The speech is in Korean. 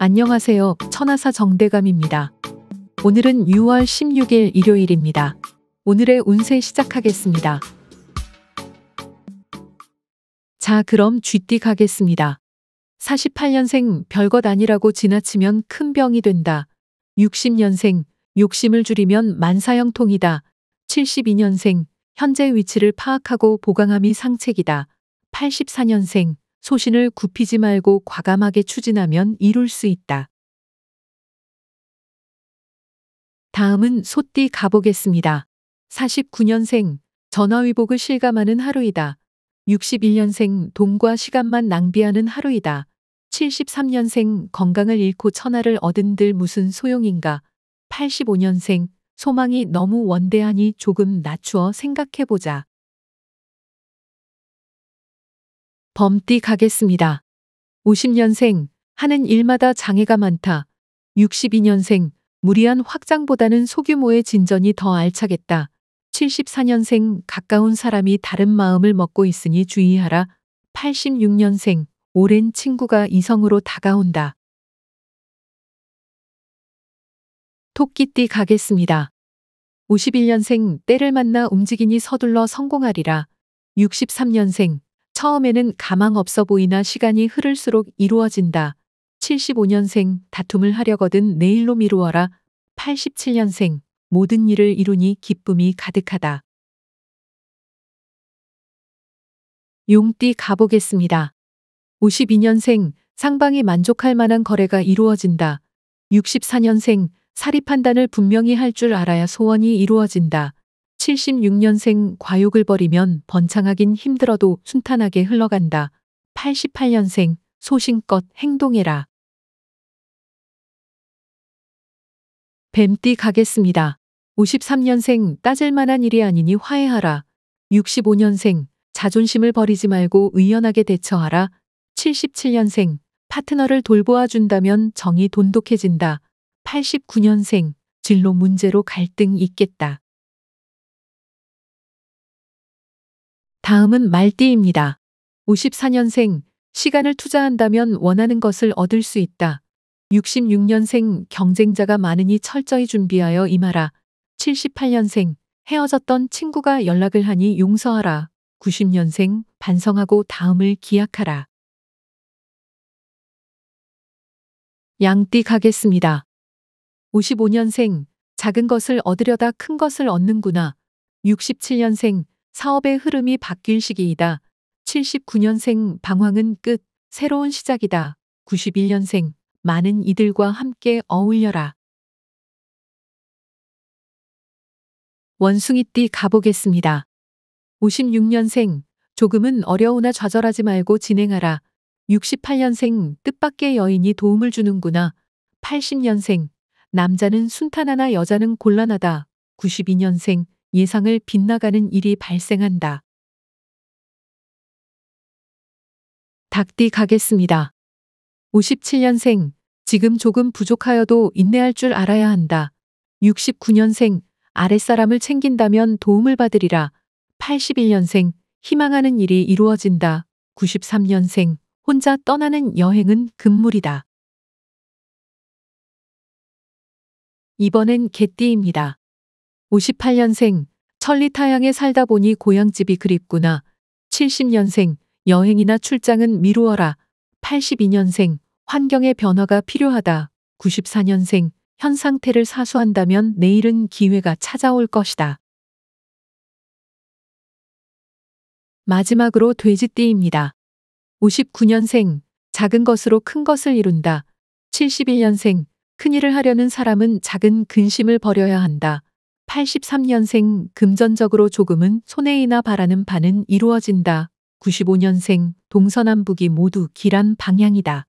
안녕하세요. 천하사 정대감입니다. 오늘은 6월 16일 일요일입니다. 오늘의 운세 시작하겠습니다. 자, 그럼 쥐띠 가겠습니다. 48년생 별것 아니라고 지나치면 큰 병이 된다. 60년생 욕심을 줄이면 만사형통이다. 72년생 현재 위치를 파악하고 보강함이 상책이다. 84년생 소신을 굽히지 말고 과감하게 추진하면 이룰 수 있다. 다음은 소띠 가보겠습니다. 49년생 전화위복을 실감하는 하루이다. 61년생 돈과 시간만 낭비하는 하루이다. 73년생 건강을 잃고 천하를 얻은들 무슨 소용인가. 85년생 소망이 너무 원대하니 조금 낮추어 생각해보자. 범띠가겠습니다. 50년생, 하는 일마다 장애가 많다. 62년생, 무리한 확장보다는 소규모의 진전이 더 알차겠다. 74년생, 가까운 사람이 다른 마음을 먹고 있으니 주의하라. 86년생, 오랜 친구가 이성으로 다가온다. 토끼띠 가겠습니다. 51년생, 때를 만나 움직이니 서둘러 성공하리라. 63년생, 처음에는 가망 없어 보이나 시간이 흐를수록 이루어진다. 75년생 다툼을 하려거든 내일로 미루어라. 87년생 모든 일을 이루니 기쁨이 가득하다. 용띠 가보겠습니다. 52년생 상방에 만족할 만한 거래가 이루어진다. 64년생 사립 판단을 분명히 할 줄 알아야 소원이 이루어진다. 76년생 과욕을 버리면 번창하긴 힘들어도 순탄하게 흘러간다. 88년생 소신껏 행동해라. 뱀띠 가겠습니다. 53년생 따질만한 일이 아니니 화해하라. 65년생 자존심을 버리지 말고 의연하게 대처하라. 77년생 파트너를 돌보아 준다면 정이 돈독해진다. 89년생 진로 문제로 갈등 있겠다. 다음은 말띠입니다. 54년생, 시간을 투자한다면 원하는 것을 얻을 수 있다. 66년생, 경쟁자가 많으니 철저히 준비하여 임하라. 78년생, 헤어졌던 친구가 연락을 하니 용서하라. 90년생, 반성하고 다음을 기약하라. 양띠 가겠습니다. 55년생, 작은 것을 얻으려다 큰 것을 얻는구나. 67년생, 사업의 흐름이 바뀔 시기이다. 79년생 방황은 끝. 새로운 시작이다. 91년생 많은 이들과 함께 어울려라. 원숭이띠 가보겠습니다. 56년생 조금은 어려우나 좌절하지 말고 진행하라. 68년생 뜻밖의 여인이 도움을 주는구나. 80년생 남자는 순탄하나 여자는 곤란하다. 92년생 예상을 빗나가는 일이 발생한다. 닭띠 가겠습니다. 57년생, 지금 조금 부족하여도 인내할 줄 알아야 한다. 69년생, 아랫사람을 챙긴다면 도움을 받으리라. 81년생, 희망하는 일이 이루어진다. 93년생, 혼자 떠나는 여행은 금물이다. 이번엔 개띠입니다. 58년생, 천리타향에 살다 보니 고향집이 그립구나. 70년생, 여행이나 출장은 미루어라. 82년생, 환경의 변화가 필요하다. 94년생, 현 상태를 사수한다면 내일은 기회가 찾아올 것이다. 마지막으로 돼지띠입니다. 59년생, 작은 것으로 큰 것을 이룬다. 71년생, 큰일을 하려는 사람은 작은 근심을 버려야 한다. 83년생 금전적으로 조금은 손해이나 바라는 반은 이루어진다. 95년생 동서남북이 모두 길한 방향이다.